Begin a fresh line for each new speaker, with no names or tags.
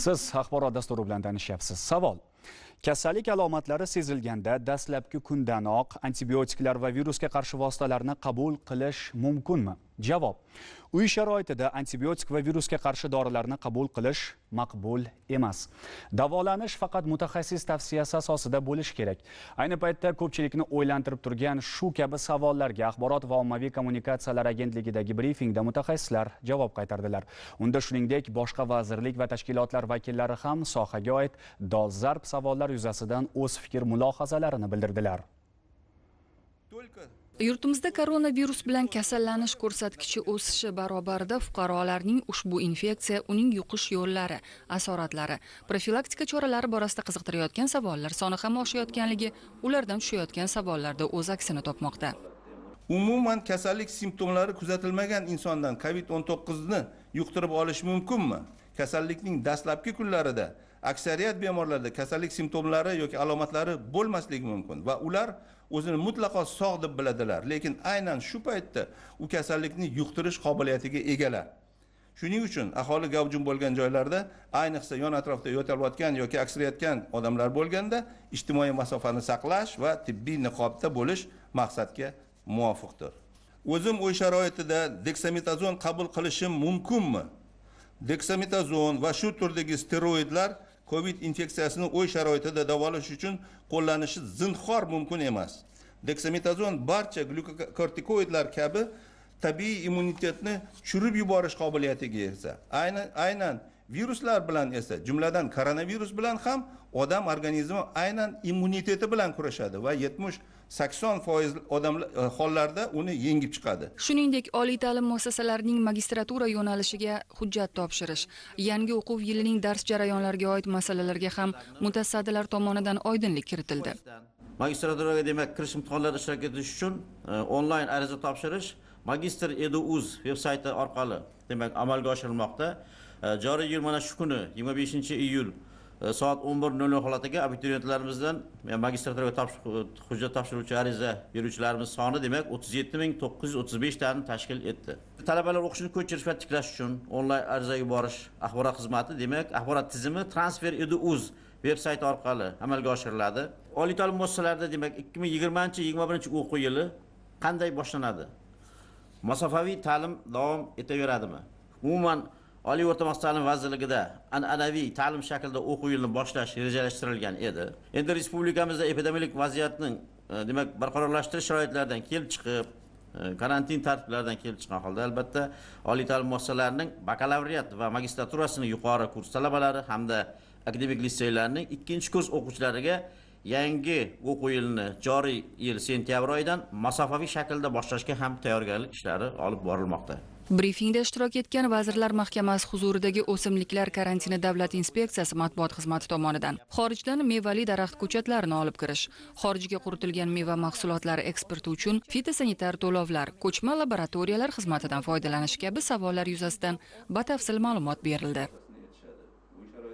siz axborot dasturi bilan tanishyapsiz savol Kasallik alomatlari sezilganda dastlabki kundanoq antibiotiklar va virusga qarshi vositalarni qabul qilish mumkinmi? Javob. Uy sharoitida antibiotik va virusga qarshi dorilarni qabul qilish maqbul emas. Davolanish faqat mutaxassis tavsiyasi asosida bo'lishi kerak. Ayni paytda ko'pchilikni o'ylantirib turgan shu kabi savollarga Axborot va ommaviy kommunikatsiyalar agentligidagi brifingda mutaxassislar javob qaytardilar. Unda shuningdek boshqa vazirlik va tashkilotlar vakillari ham sohaga oid dolzarb savollar yuzasidan o'z fikr mulohazalarini bildirdilar
yurtimizda koronavirus bilan kasallanish ko'rsatkichi o'sishi barobarida fuqarolarning ushbu infeksiya uning yuqish yo'llari asoratlari profilaktika choralari borasida qiziqtirayotgan savollar soni ham oshayotganligi ulardan tushayotgan savollarda o'z aksini topmoqda
umuman kasallik simptomlari kuzatilmagan insondan covid 19 ni yuqtirib olish mumkinmi kasallikning dastlabki kunlarida aksariyat bemorlarda kasallik simptomlari yoki alomatlari bo'lmasligi mumkin va ular o'zini mutlaqo sog' deb biladilar lekin aynan shu paytda u kasallikni yuqtirish qobiliyatiga egalar shuning uchun aholi gavjum bo'lgan joylarda ayniqsa yon atrofda yo'talayotgan yoki aksirayotgan odamlar bo'lganda ijtimoiy masofani saqlash va tibbiy niqobda bo'lish maqsadga muvofiqdir o'zim uy sharoitida deksametazon qabul qilishim mumkinmi deksametazon va shu turdagi steroidlar covid infeksiyasini uy sharoitida davolash uchun qo'llanishi zinhor mumkin emas deksametazon barcha glyukokortikoidlar kabi tabiiy immunitetni tushirib yuborish qobiliyatiga ega aynan aynan viruslar bilan esa jumladan koronavirus bilan ham odam organizmi aynan immuniteti bilan kurashadi va yetmish sakson foiz odam e, hollarda uni yengib chiqadi
shuningdek oliy ta'lim muassasalarining magistratura yo'nalishiga hujjat topshirish yangi o'quv yilining dars jarayonlariga oid masalalarga ham mutasaddilar tomonidan oydinlik kiritildi
magistraturaga demak kirish imtihonlarida ishtirok etish uchun e, onlayn ariza topshirish magistr edu uz veb sayti orqali demak amalga oshirilmoqda joriy yil mana shu kuni yigirma beshinchi iyul soat o'n bir nol nol holatiga abituriyentlarimizdan magistraturaga hujjat topshiruvchi ariza beruvchilarimiz soni demak o'ttiz yetti ming to'qqiz yuz o'ttiz beshtani tashkil etdi talabalar o'qishini ko'chirish va tiklash uchun onlayn ariza yuborish axborot xizmati demak axborot tizimi transfer edu uz veb sayti orqali amalga oshiriladi oliy ta'lim muassasalarida demak ikki ming yigirmanchi yigirma birinchi o'quv yili qanday boshlanadi masofaviy ta'lim davom etaveradimi umuman oliy o'rta maxsus ta'lim vazirligida an'anaviy ta'lim shaklida o'quv yilini boshlash rejalashtirilgan edi endi respublikamizda epidemik vaziyatning e, demak barqarorlashtirish sharoitlaridan kelib chiqib e, karantin tartiblaridan kelib chiqqan holda albatta oliy ta'lim muassasalarining bakalavriat va magistraturasini yuqori kurs talabalari hamda akademik litseylarning ikkinchi kurs o'quvchilariga yangi o'quv yilini joriy yil sentyabr oyidan masofaviy shaklda boshlashga ham tayyorgarlik ishlari olib borilmoqda
brifingda ishtirok etgan vazirlar mahkamasi huzuridagi o'simliklar karantini davlat inspeksiyasi matbuot xizmati tomonidan xorijdan mevali daraxt ko'chatlarini olib kirish xorijga quritilgan meva mahsulotlari eksporti uchun fitosanitar to'lovlar ko'chma laboratoriyalar xizmatidan foydalanish kabi savollar yuzasidan batafsil ma'lumot berildi